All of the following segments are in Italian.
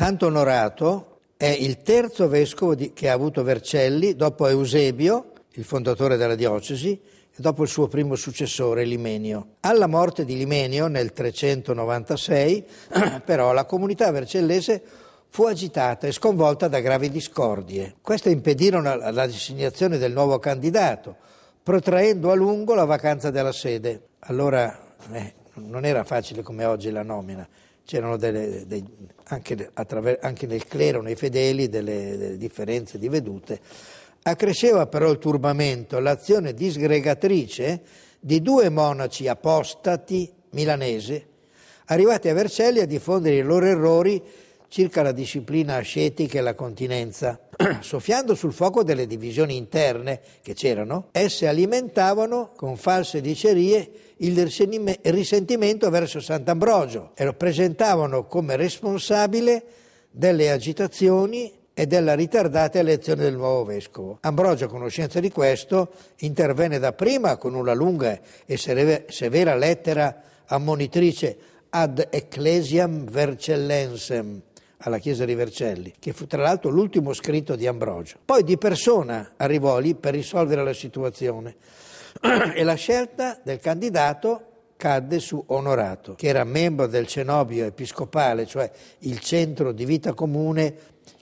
Santo Onorato è il terzo vescovo di, che ha avuto Vercelli dopo Eusebio, il fondatore della diocesi, e dopo il suo primo successore Limenio. Alla morte di Limenio nel 396, però, la comunità vercellese fu agitata e sconvolta da gravi discordie. Queste impedirono la, la designazione del nuovo candidato, protraendo a lungo la vacanza della sede. Allora eh, non era facile come oggi la nomina c'erano delle, dei, anche, anche, nel clero, nei fedeli, delle, delle differenze di vedute. Accresceva però il turbamento l'azione disgregatrice di due monaci apostati milanesi, arrivati a Vercelli a diffondere i loro errori circa la disciplina ascetica e la continenza. soffiando sul fuoco delle divisioni interne che c'erano, esse alimentavano con false dicerie il risentimento verso Sant'Ambrogio e lo presentavano come responsabile delle agitazioni e della ritardata elezione del nuovo vescovo. Ambrogio, a conoscenza di questo, intervenne dapprima con una lunga e severa lettera ammonitrice ad ecclesiam vercellensem, alla chiesa di Vercelli, che fu tra l'altro l'ultimo scritto di Ambrogio. Poi di persona arrivò lì per risolvere la situazione e la scelta del candidato cadde su Onorato, che era membro del cenobio episcopale, cioè il centro di vita comune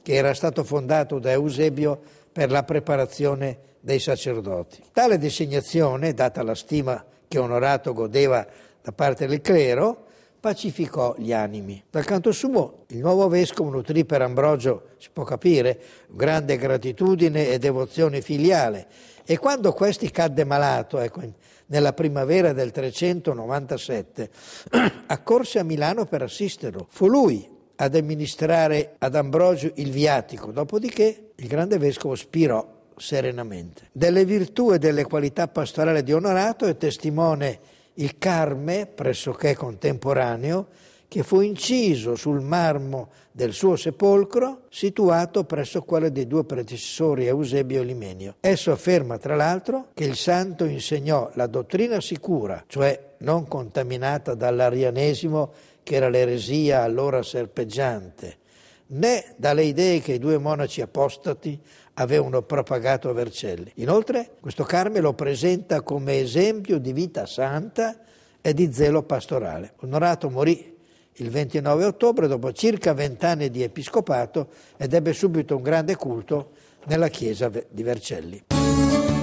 che era stato fondato da Eusebio per la preparazione dei sacerdoti. Tale designazione, data la stima che Onorato godeva da parte del clero, pacificò gli animi. Dal canto suo, il nuovo vescovo nutrì per Ambrogio, si può capire, grande gratitudine e devozione filiale. E quando questi cadde malato, ecco, nella primavera del 397, accorse a Milano per assisterlo. Fu lui ad amministrare ad Ambrogio il viatico, dopodiché il grande vescovo spirò serenamente. Delle virtù e delle qualità pastorali di Onorato è testimone il Carme, pressoché contemporaneo, che fu inciso sul marmo del suo sepolcro, situato presso quello dei due predecessori Eusebio e Limenio. Esso afferma, tra l'altro, che il santo insegnò la dottrina sicura, cioè non contaminata dall'arianesimo, che era l'eresia allora serpeggiante, né dalle idee che i due monaci apostati avevano propagato a Vercelli. Inoltre, questo Carmelo presenta come esempio di vita santa e di zelo pastorale. Onorato morì il 29 ottobre dopo circa vent'anni di episcopato ed ebbe subito un grande culto nella chiesa di Vercelli.